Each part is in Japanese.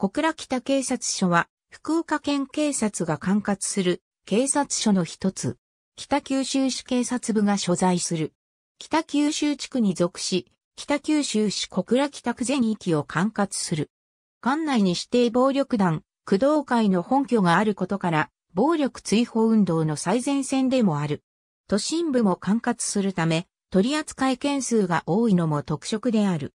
小倉北警察署は、福岡県警察が管轄する警察署の一つ、北九州市警察部が所在する。北九州地区に属し、北九州市小倉北区全域を管轄する。管内に指定暴力団、工藤会の本拠があることから、暴力追放運動の最前線でもある。都心部も管轄するため、取扱件数が多いのも特色である。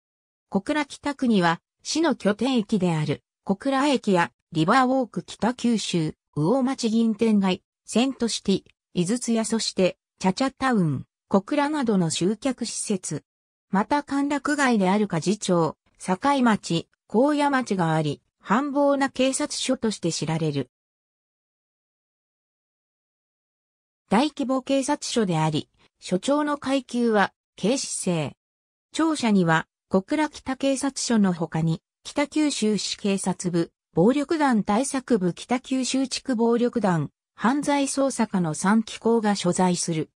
小倉北区には、市の拠点域である、小倉駅やリバーウォーク北九州、魚町銀天街、セントシティ、井筒屋そして、チャチャタウン、小倉などの集客施設。また歓楽街である家事町、境町、高野町があり、繁忙な警察署として知られる。大規模警察署であり、所長の階級は警視制。庁舎には小倉北警察署の他に北九州市警察部、暴力団対策部北九州地区暴力団、犯罪捜査課の3機構が所在する。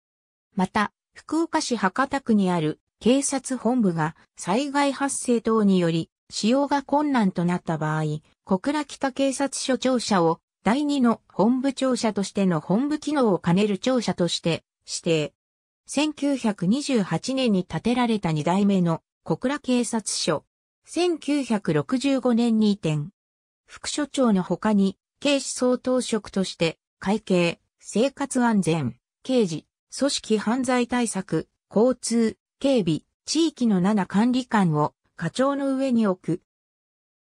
また、福岡市博多区にある警察本部が災害発生等により使用が困難となった場合、小倉北警察署庁舎を第2の本部庁舎としての本部機能を兼ねる庁舎として指定。1928年に建てられた2代目の小倉警察署1965年に移転。副所長の他に、警視総統職として、会計、生活安全、刑事、組織犯罪対策、交通、警備、地域の7管理官を課長の上に置く。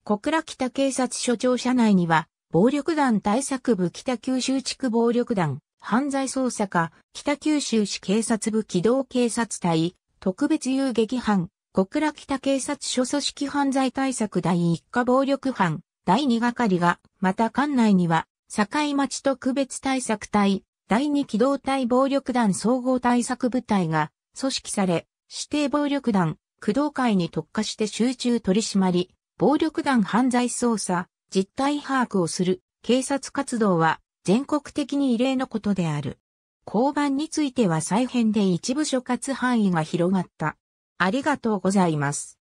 小倉北警察署長社内には、暴力団対策部北九州地区暴力団、犯罪捜査課、北九州市警察部機動警察隊、特別遊撃班、小倉北警察署組織犯罪対策第1課暴力班第2係が、また管内には、境町特別対策隊、第2機動隊暴力団総合対策部隊が組織され、指定暴力団、工藤会に特化して集中取り締まり、暴力団犯罪捜査、実態把握をする警察活動は全国的に異例のことである。交番については再編で一部所轄範囲が広がった。ありがとうございます。